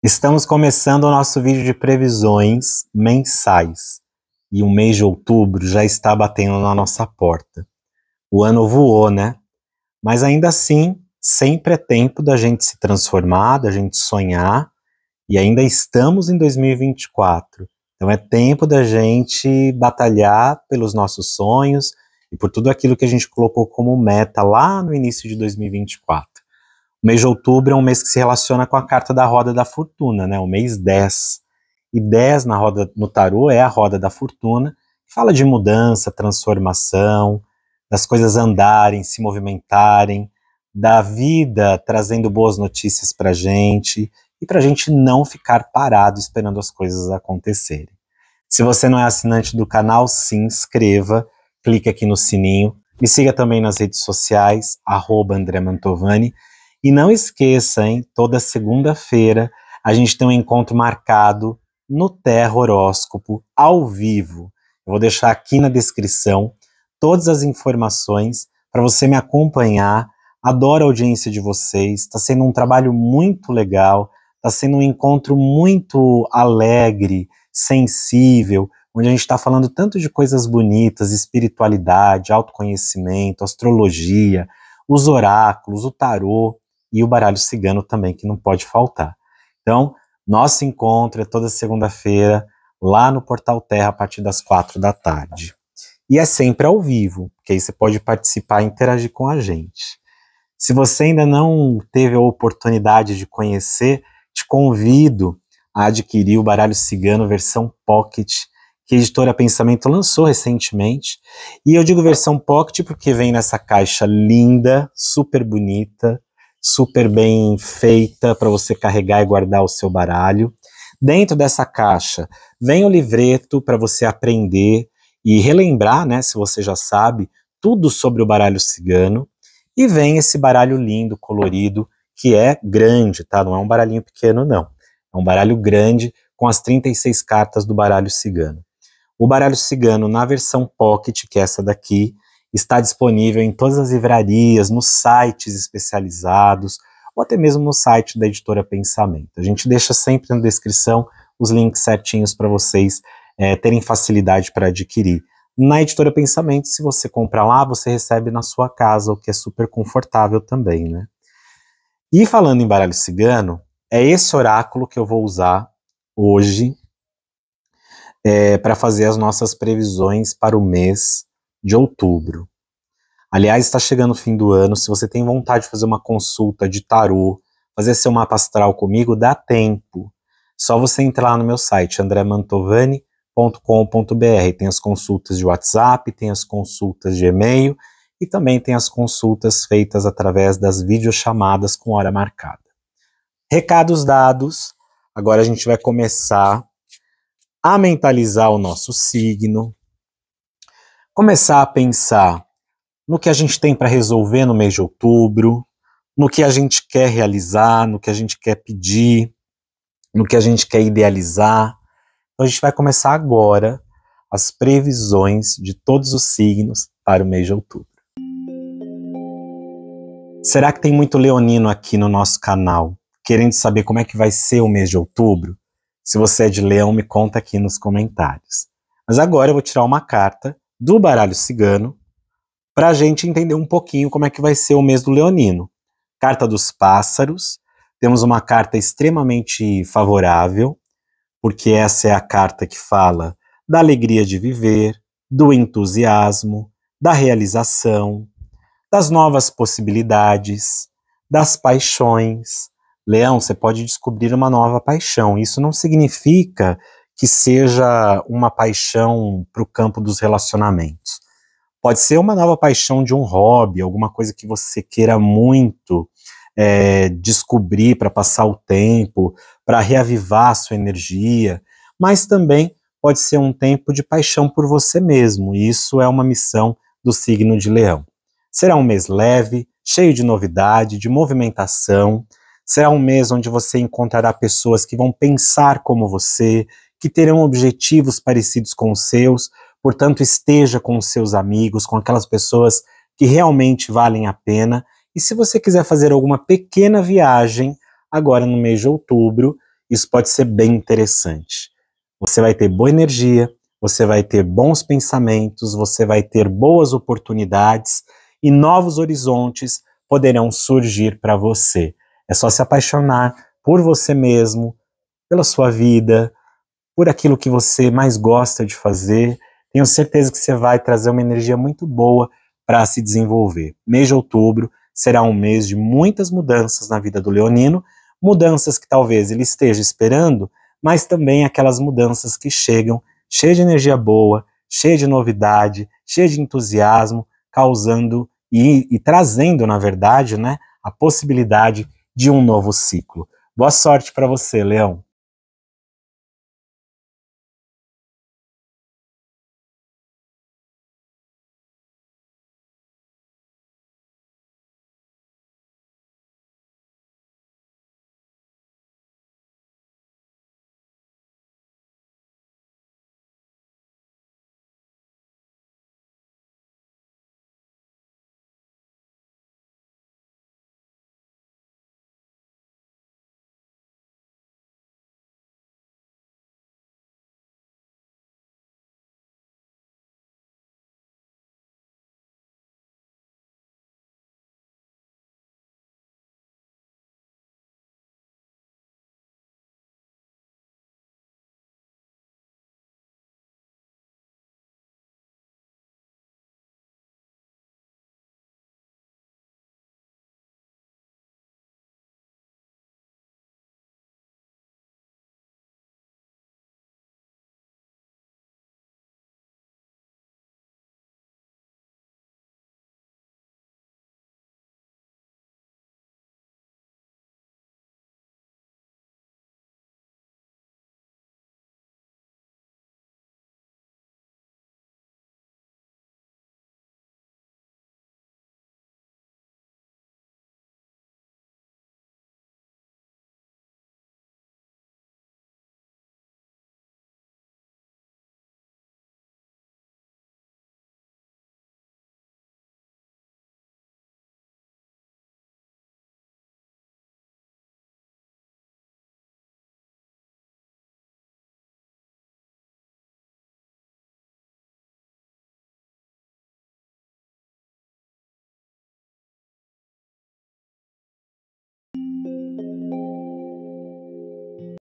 Estamos começando o nosso vídeo de previsões mensais e o mês de outubro já está batendo na nossa porta. O ano voou, né? Mas ainda assim, sempre é tempo da gente se transformar, da gente sonhar e ainda estamos em 2024. Então é tempo da gente batalhar pelos nossos sonhos e por tudo aquilo que a gente colocou como meta lá no início de 2024. O mês de outubro é um mês que se relaciona com a carta da roda da fortuna, né? O mês 10. E 10 na roda no tarô é a roda da fortuna, que fala de mudança, transformação, das coisas andarem, se movimentarem, da vida trazendo boas notícias pra gente e pra gente não ficar parado esperando as coisas acontecerem. Se você não é assinante do canal, se inscreva, clique aqui no sininho, me siga também nas redes sociais, arroba André Mantovani, e não esqueça, hein, toda segunda-feira a gente tem um encontro marcado no Terra Horóscopo, ao vivo. Eu vou deixar aqui na descrição todas as informações para você me acompanhar. Adoro a audiência de vocês, está sendo um trabalho muito legal, está sendo um encontro muito alegre, sensível, onde a gente está falando tanto de coisas bonitas, espiritualidade, autoconhecimento, astrologia, os oráculos, o tarô e o baralho cigano também, que não pode faltar. Então, nosso encontro é toda segunda-feira, lá no Portal Terra, a partir das quatro da tarde. E é sempre ao vivo, porque aí você pode participar e interagir com a gente. Se você ainda não teve a oportunidade de conhecer, te convido a adquirir o Baralho Cigano versão Pocket, que a editora Pensamento lançou recentemente. E eu digo versão Pocket porque vem nessa caixa linda, super bonita, super bem feita para você carregar e guardar o seu baralho. Dentro dessa caixa vem o livreto para você aprender e relembrar, né, se você já sabe, tudo sobre o baralho cigano. E vem esse baralho lindo, colorido, que é grande, tá? Não é um baralhinho pequeno, não. É um baralho grande com as 36 cartas do baralho cigano. O baralho cigano na versão pocket, que é essa daqui, está disponível em todas as livrarias, nos sites especializados, ou até mesmo no site da editora Pensamento. A gente deixa sempre na descrição os links certinhos para vocês é, terem facilidade para adquirir. Na editora Pensamento, se você comprar lá, você recebe na sua casa, o que é super confortável também, né? E falando em baralho cigano, é esse oráculo que eu vou usar hoje é, para fazer as nossas previsões para o mês de outubro. Aliás, está chegando o fim do ano. Se você tem vontade de fazer uma consulta de tarô, fazer seu mapa astral comigo, dá tempo. Só você entrar no meu site, andremantovani.com.br. Tem as consultas de WhatsApp, tem as consultas de e-mail e também tem as consultas feitas através das videochamadas com hora marcada. Recados dados. Agora a gente vai começar a mentalizar o nosso signo, começar a pensar no que a gente tem para resolver no mês de outubro, no que a gente quer realizar, no que a gente quer pedir, no que a gente quer idealizar. Então a gente vai começar agora as previsões de todos os signos para o mês de outubro. Será que tem muito leonino aqui no nosso canal querendo saber como é que vai ser o mês de outubro? Se você é de leão, me conta aqui nos comentários. Mas agora eu vou tirar uma carta do baralho cigano para a gente entender um pouquinho como é que vai ser o mês do leonino. Carta dos pássaros, temos uma carta extremamente favorável, porque essa é a carta que fala da alegria de viver, do entusiasmo, da realização, das novas possibilidades, das paixões. Leão, você pode descobrir uma nova paixão. Isso não significa que seja uma paixão para o campo dos relacionamentos. Pode ser uma nova paixão de um hobby, alguma coisa que você queira muito é, descobrir para passar o tempo, para reavivar a sua energia, mas também pode ser um tempo de paixão por você mesmo, e isso é uma missão do signo de Leão. Será um mês leve, cheio de novidade, de movimentação. Será um mês onde você encontrará pessoas que vão pensar como você, que terão objetivos parecidos com os seus, portanto, esteja com os seus amigos, com aquelas pessoas que realmente valem a pena. E se você quiser fazer alguma pequena viagem agora no mês de outubro, isso pode ser bem interessante. Você vai ter boa energia, você vai ter bons pensamentos, você vai ter boas oportunidades e novos horizontes poderão surgir para você. É só se apaixonar por você mesmo, pela sua vida, por aquilo que você mais gosta de fazer. Tenho certeza que você vai trazer uma energia muito boa para se desenvolver. Mês de outubro será um mês de muitas mudanças na vida do leonino, mudanças que talvez ele esteja esperando, mas também aquelas mudanças que chegam cheia de energia boa, cheia de novidade, cheia de entusiasmo, causando e, e, trazendo, na verdade, né, a possibilidade de um novo ciclo. Boa sorte para você, Leão!